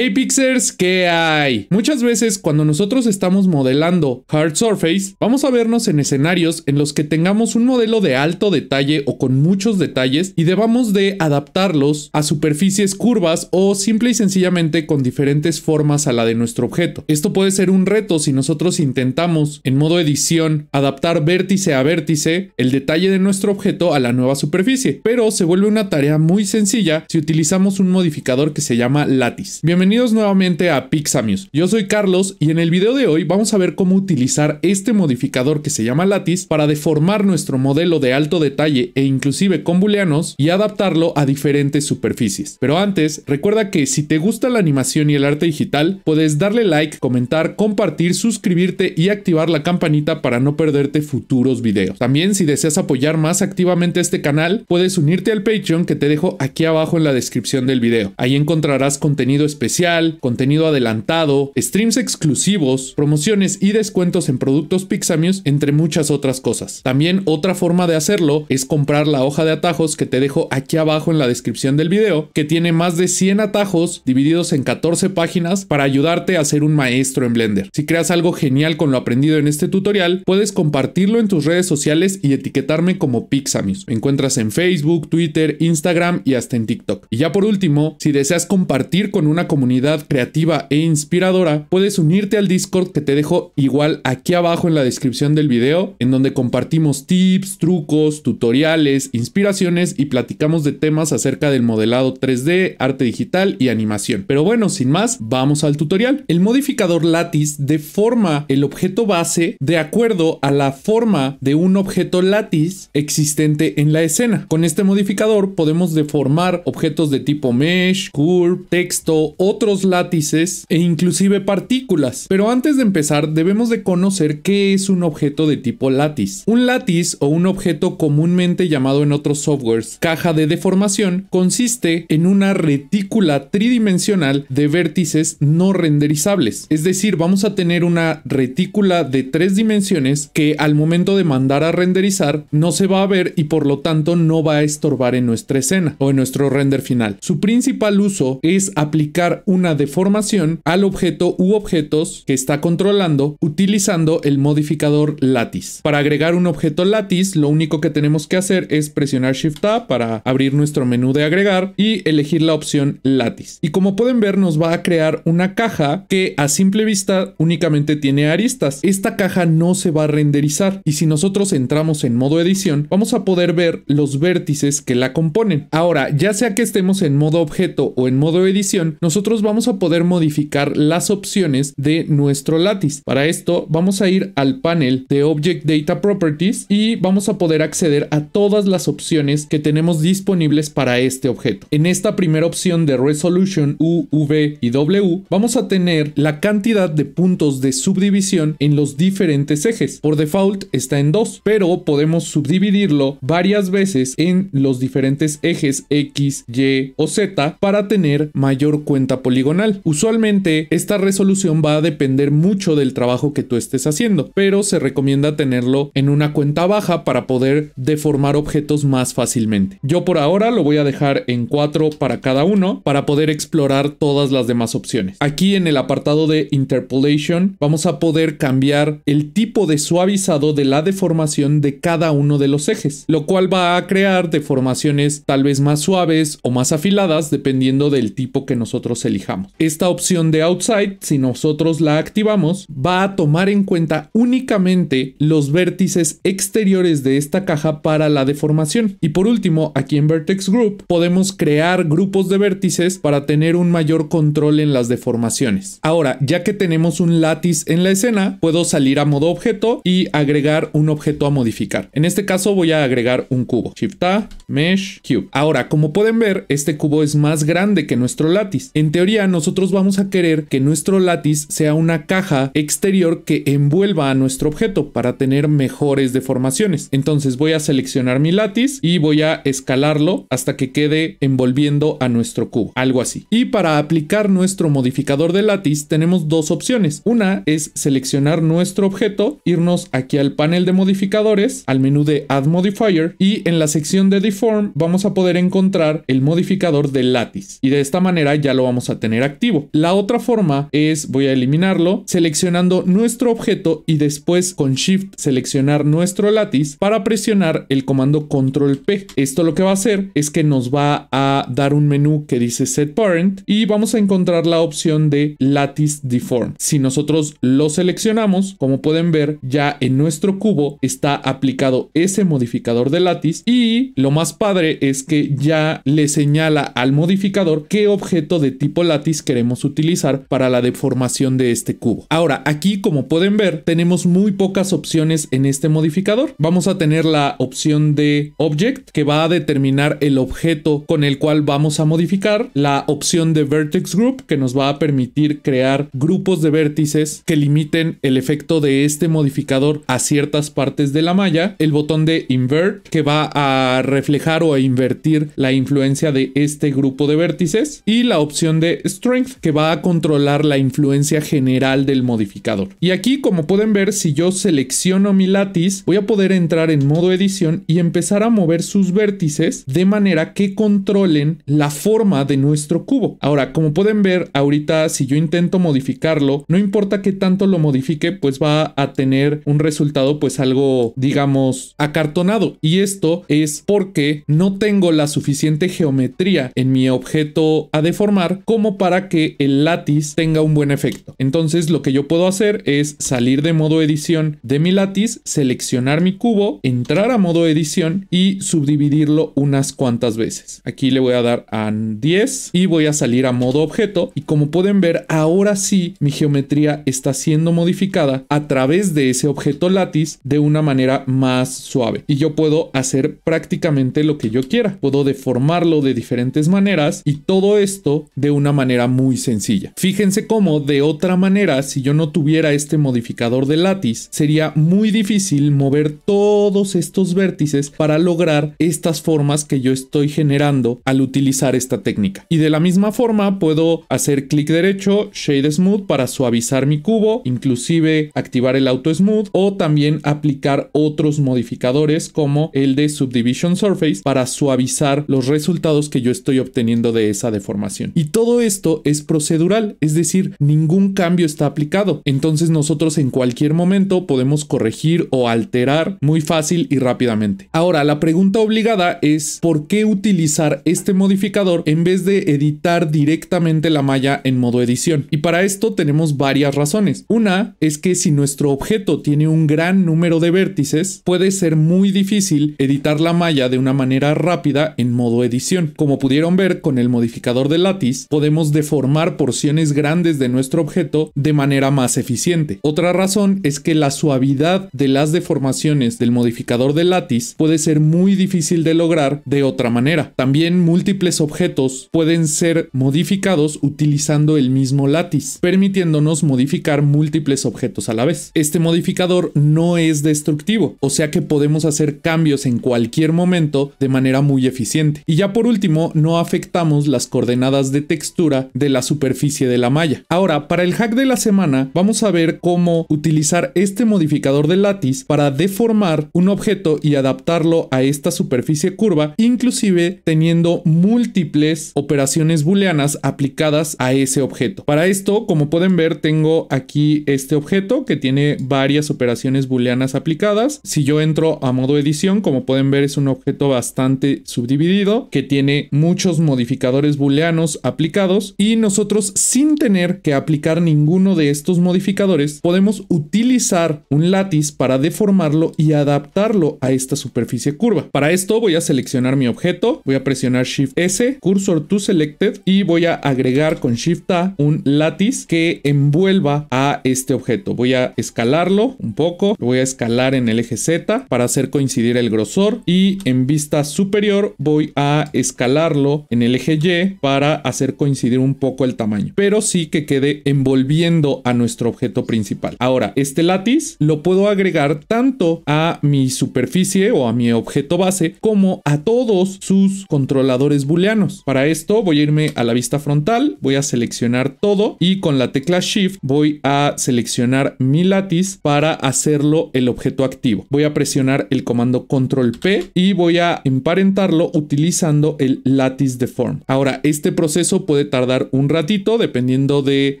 Hey Pixers, ¿qué hay? Muchas veces cuando nosotros estamos modelando hard surface, vamos a vernos en escenarios en los que tengamos un modelo de alto detalle o con muchos detalles y debamos de adaptarlos a superficies curvas o simple y sencillamente con diferentes formas a la de nuestro objeto. Esto puede ser un reto si nosotros intentamos en modo edición adaptar vértice a vértice el detalle de nuestro objeto a la nueva superficie, pero se vuelve una tarea muy sencilla si utilizamos un modificador que se llama lattice. Bienvenidos nuevamente a Pixamius. Yo soy Carlos y en el video de hoy vamos a ver cómo utilizar este modificador que se llama Lattice para deformar nuestro modelo de alto detalle e inclusive con booleanos y adaptarlo a diferentes superficies. Pero antes, recuerda que si te gusta la animación y el arte digital, puedes darle like, comentar, compartir, suscribirte y activar la campanita para no perderte futuros videos. También si deseas apoyar más activamente este canal, puedes unirte al Patreon que te dejo aquí abajo en la descripción del video. Ahí encontrarás contenido especial contenido adelantado, streams exclusivos, promociones y descuentos en productos Pixamius, entre muchas otras cosas. También otra forma de hacerlo es comprar la hoja de atajos que te dejo aquí abajo en la descripción del video, que tiene más de 100 atajos divididos en 14 páginas para ayudarte a ser un maestro en Blender. Si creas algo genial con lo aprendido en este tutorial, puedes compartirlo en tus redes sociales y etiquetarme como Pixamius. Me encuentras en Facebook, Twitter, Instagram y hasta en TikTok. Y ya por último, si deseas compartir con una comunidad comunidad creativa e inspiradora, puedes unirte al Discord que te dejo igual aquí abajo en la descripción del video, en donde compartimos tips, trucos, tutoriales, inspiraciones y platicamos de temas acerca del modelado 3D, arte digital y animación. Pero bueno, sin más, vamos al tutorial. El modificador Lattice deforma el objeto base de acuerdo a la forma de un objeto Lattice existente en la escena. Con este modificador podemos deformar objetos de tipo mesh, curve, texto o otros látices e inclusive partículas. Pero antes de empezar debemos de conocer qué es un objeto de tipo látice. Un látice o un objeto comúnmente llamado en otros softwares caja de deformación consiste en una retícula tridimensional de vértices no renderizables. Es decir, vamos a tener una retícula de tres dimensiones que al momento de mandar a renderizar no se va a ver y por lo tanto no va a estorbar en nuestra escena o en nuestro render final. Su principal uso es aplicar una deformación al objeto u objetos que está controlando utilizando el modificador Lattice. Para agregar un objeto Lattice, lo único que tenemos que hacer es presionar Shift A para abrir nuestro menú de agregar y elegir la opción Lattice. Y como pueden ver, nos va a crear una caja que a simple vista únicamente tiene aristas. Esta caja no se va a renderizar y si nosotros entramos en modo edición, vamos a poder ver los vértices que la componen. Ahora, ya sea que estemos en modo objeto o en modo edición, nosotros vamos a poder modificar las opciones de nuestro Lattice. Para esto vamos a ir al panel de Object Data Properties y vamos a poder acceder a todas las opciones que tenemos disponibles para este objeto. En esta primera opción de Resolution U, V y W vamos a tener la cantidad de puntos de subdivisión en los diferentes ejes. Por default está en dos, pero podemos subdividirlo varias veces en los diferentes ejes X, Y o Z para tener mayor cuenta poligonal. Usualmente esta resolución va a depender mucho del trabajo que tú estés haciendo, pero se recomienda tenerlo en una cuenta baja para poder deformar objetos más fácilmente. Yo por ahora lo voy a dejar en 4 para cada uno para poder explorar todas las demás opciones. Aquí en el apartado de Interpolation vamos a poder cambiar el tipo de suavizado de la deformación de cada uno de los ejes, lo cual va a crear deformaciones tal vez más suaves o más afiladas dependiendo del tipo que nosotros elijamos. Esta opción de outside, si nosotros la activamos, va a tomar en cuenta únicamente los vértices exteriores de esta caja para la deformación. Y por último, aquí en Vertex Group podemos crear grupos de vértices para tener un mayor control en las deformaciones. Ahora, ya que tenemos un látice en la escena, puedo salir a modo objeto y agregar un objeto a modificar. En este caso voy a agregar un cubo. Shift A, Mesh, Cube. Ahora, como pueden ver, este cubo es más grande que nuestro látiz teoría nosotros vamos a querer que nuestro látiz sea una caja exterior que envuelva a nuestro objeto para tener mejores deformaciones. Entonces voy a seleccionar mi látiz y voy a escalarlo hasta que quede envolviendo a nuestro cubo, algo así. Y para aplicar nuestro modificador de látiz tenemos dos opciones. Una es seleccionar nuestro objeto, irnos aquí al panel de modificadores, al menú de Add Modifier y en la sección de Deform vamos a poder encontrar el modificador de látiz. Y de esta manera ya lo vamos a tener activo. La otra forma es, voy a eliminarlo, seleccionando nuestro objeto y después con Shift seleccionar nuestro Lattice para presionar el comando Control P. Esto lo que va a hacer es que nos va a dar un menú que dice Set Parent y vamos a encontrar la opción de Lattice Deform. Si nosotros lo seleccionamos, como pueden ver, ya en nuestro cubo está aplicado ese modificador de Lattice y lo más padre es que ya le señala al modificador qué objeto de tipo tipo lattice queremos utilizar para la deformación de este cubo. Ahora, aquí como pueden ver, tenemos muy pocas opciones en este modificador. Vamos a tener la opción de Object, que va a determinar el objeto con el cual vamos a modificar. La opción de Vertex Group, que nos va a permitir crear grupos de vértices que limiten el efecto de este modificador a ciertas partes de la malla. El botón de Invert, que va a reflejar o a invertir la influencia de este grupo de vértices. Y la opción de strength que va a controlar la influencia general del modificador. Y aquí como pueden ver si yo selecciono mi látiz voy a poder entrar en modo edición y empezar a mover sus vértices de manera que controlen la forma de nuestro cubo. Ahora como pueden ver ahorita si yo intento modificarlo no importa que tanto lo modifique pues va a tener un resultado pues algo digamos acartonado y esto es porque no tengo la suficiente geometría en mi objeto a deformar como para que el lattice tenga un buen efecto. Entonces lo que yo puedo hacer es salir de modo edición de mi lattice, seleccionar mi cubo, entrar a modo edición y subdividirlo unas cuantas veces. Aquí le voy a dar a 10 y voy a salir a modo objeto y como pueden ver ahora sí mi geometría está siendo modificada a través de ese objeto lattice de una manera más suave y yo puedo hacer prácticamente lo que yo quiera. Puedo deformarlo de diferentes maneras y todo esto de una manera muy sencilla. Fíjense cómo de otra manera, si yo no tuviera este modificador de látice, sería muy difícil mover todos estos vértices para lograr estas formas que yo estoy generando al utilizar esta técnica. Y de la misma forma puedo hacer clic derecho, Shade Smooth para suavizar mi cubo, inclusive activar el Auto Smooth o también aplicar otros modificadores como el de Subdivision Surface para suavizar los resultados que yo estoy obteniendo de esa deformación. Y todo todo esto es procedural, es decir, ningún cambio está aplicado. Entonces nosotros en cualquier momento podemos corregir o alterar muy fácil y rápidamente. Ahora, la pregunta obligada es ¿por qué utilizar este modificador en vez de editar directamente la malla en modo edición? Y para esto tenemos varias razones. Una es que si nuestro objeto tiene un gran número de vértices, puede ser muy difícil editar la malla de una manera rápida en modo edición. Como pudieron ver con el modificador de látiz, podemos deformar porciones grandes de nuestro objeto de manera más eficiente. Otra razón es que la suavidad de las deformaciones del modificador de látex puede ser muy difícil de lograr de otra manera. También múltiples objetos pueden ser modificados utilizando el mismo látex, permitiéndonos modificar múltiples objetos a la vez. Este modificador no es destructivo, o sea que podemos hacer cambios en cualquier momento de manera muy eficiente. Y ya por último, no afectamos las coordenadas de texto de la superficie de la malla. Ahora, para el hack de la semana, vamos a ver cómo utilizar este modificador de látiz para deformar un objeto y adaptarlo a esta superficie curva, inclusive teniendo múltiples operaciones booleanas aplicadas a ese objeto. Para esto, como pueden ver, tengo aquí este objeto que tiene varias operaciones booleanas aplicadas. Si yo entro a modo edición, como pueden ver, es un objeto bastante subdividido que tiene muchos modificadores booleanos aplicados y nosotros sin tener que aplicar ninguno de estos modificadores podemos utilizar un látiz para deformarlo y adaptarlo a esta superficie curva. Para esto voy a seleccionar mi objeto, voy a presionar Shift S, Cursor to Selected y voy a agregar con Shift A un látiz que envuelva a este objeto. Voy a escalarlo un poco, lo voy a escalar en el eje Z para hacer coincidir el grosor y en vista superior voy a escalarlo en el eje Y para hacer coincidir incidir un poco el tamaño, pero sí que quede envolviendo a nuestro objeto principal. Ahora, este látiz lo puedo agregar tanto a mi superficie o a mi objeto base como a todos sus controladores booleanos. Para esto voy a irme a la vista frontal, voy a seleccionar todo y con la tecla Shift voy a seleccionar mi látiz para hacerlo el objeto activo. Voy a presionar el comando Control P y voy a emparentarlo utilizando el de form Ahora, este proceso puede tardar un ratito dependiendo de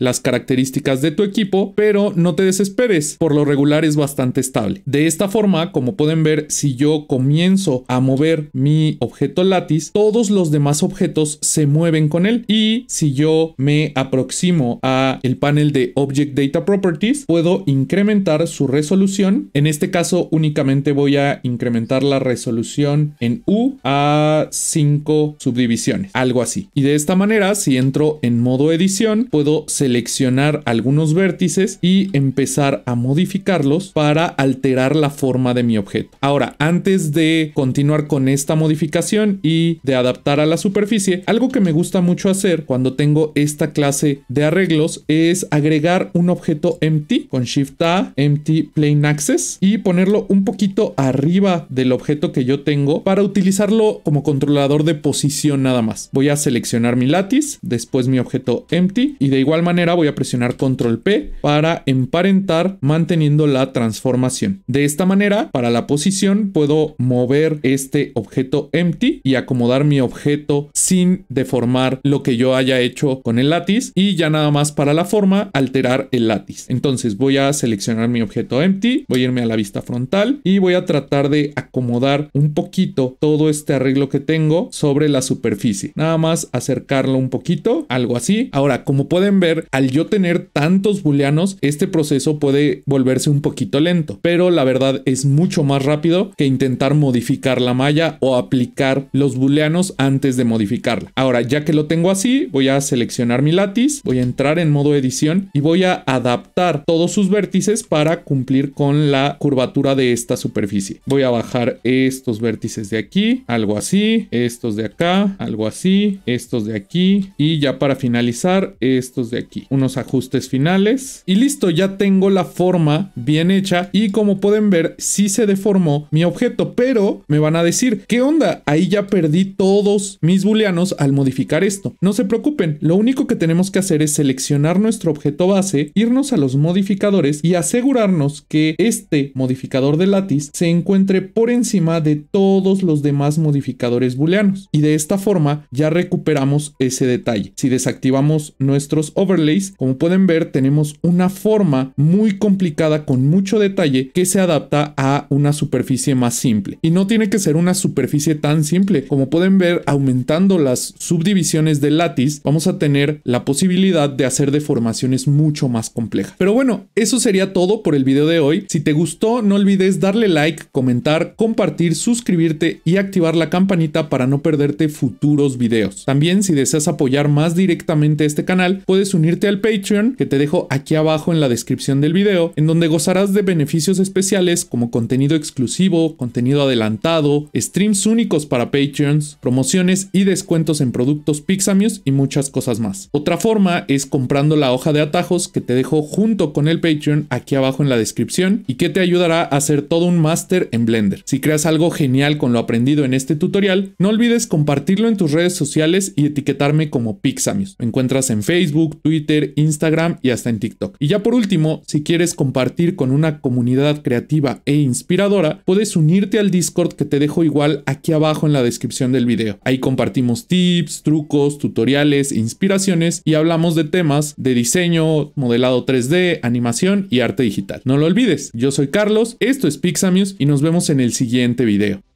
las características de tu equipo, pero no te desesperes, por lo regular es bastante estable. De esta forma, como pueden ver, si yo comienzo a mover mi objeto látice, todos los demás objetos se mueven con él y si yo me aproximo a el panel de Object Data Properties, puedo incrementar su resolución. En este caso únicamente voy a incrementar la resolución en U a 5 subdivisiones, algo así. Y de esta manera si entro en modo edición puedo seleccionar algunos vértices y empezar a modificarlos para alterar la forma de mi objeto. Ahora, antes de continuar con esta modificación y de adaptar a la superficie, algo que me gusta mucho hacer cuando tengo esta clase de arreglos es agregar un objeto empty con Shift A, empty plane access y ponerlo un poquito arriba del objeto que yo tengo para utilizarlo como controlador de posición nada más. Voy a seleccionar mi látiz después mi objeto empty y de igual manera voy a presionar control P para emparentar manteniendo la transformación. De esta manera, para la posición puedo mover este objeto empty y acomodar mi objeto sin deformar lo que yo haya hecho con el látiz y ya nada más para la forma alterar el látiz. Entonces voy a seleccionar mi objeto empty, voy a irme a la vista frontal y voy a tratar de acomodar un poquito todo este arreglo que tengo sobre la superficie. Nada más acercarlo un poquito, algo así. Ahora, como pueden ver, al yo tener tantos booleanos, este proceso puede volverse un poquito lento, pero la verdad es mucho más rápido que intentar modificar la malla o aplicar los booleanos antes de modificarla. Ahora, ya que lo tengo así, voy a seleccionar mi látiz, voy a entrar en modo edición y voy a adaptar todos sus vértices para cumplir con la curvatura de esta superficie. Voy a bajar estos vértices de aquí, algo así, estos de acá, algo así, estos de aquí, y ya para finalizar, estos de aquí. Unos ajustes finales. Y listo, ya tengo la forma bien hecha. Y como pueden ver, sí se deformó mi objeto. Pero me van a decir, ¿qué onda? Ahí ya perdí todos mis booleanos al modificar esto. No se preocupen, lo único que tenemos que hacer es seleccionar nuestro objeto base, irnos a los modificadores y asegurarnos que este modificador de látiz se encuentre por encima de todos los demás modificadores booleanos. Y de esta forma ya recuperamos ese detalle. Si desactivamos nuestros overlays, como pueden ver, tenemos una forma muy complicada con mucho detalle que se adapta a una superficie más simple. Y no tiene que ser una superficie tan simple. Como pueden ver, aumentando las subdivisiones del lattice, vamos a tener la posibilidad de hacer deformaciones mucho más complejas. Pero bueno, eso sería todo por el video de hoy. Si te gustó, no olvides darle like, comentar, compartir, suscribirte y activar la campanita para no perderte futuros videos. También si deseas apoyar más directamente este canal, puedes unirte al Patreon que te dejo aquí abajo en la descripción del video, en donde gozarás de beneficios especiales como contenido exclusivo, contenido adelantado, streams únicos para Patreons, promociones y descuentos en productos Pixamios y muchas cosas más. Otra forma es comprando la hoja de atajos que te dejo junto con el Patreon aquí abajo en la descripción y que te ayudará a hacer todo un máster en Blender. Si creas algo genial con lo aprendido en este tutorial, no olvides compartirlo en tus redes sociales y etiquetarme como Pixamius. Me encuentras en Facebook, Twitter, Instagram y hasta en TikTok. Y ya por último, si quieres compartir con una comunidad creativa e inspiradora, puedes unirte al Discord que te dejo igual aquí abajo en la descripción del video. Ahí compartimos tips, trucos, tutoriales, inspiraciones y hablamos de temas de diseño, modelado 3D, animación y arte digital. No lo olvides, yo soy Carlos, esto es Pixamius y nos vemos en el siguiente video.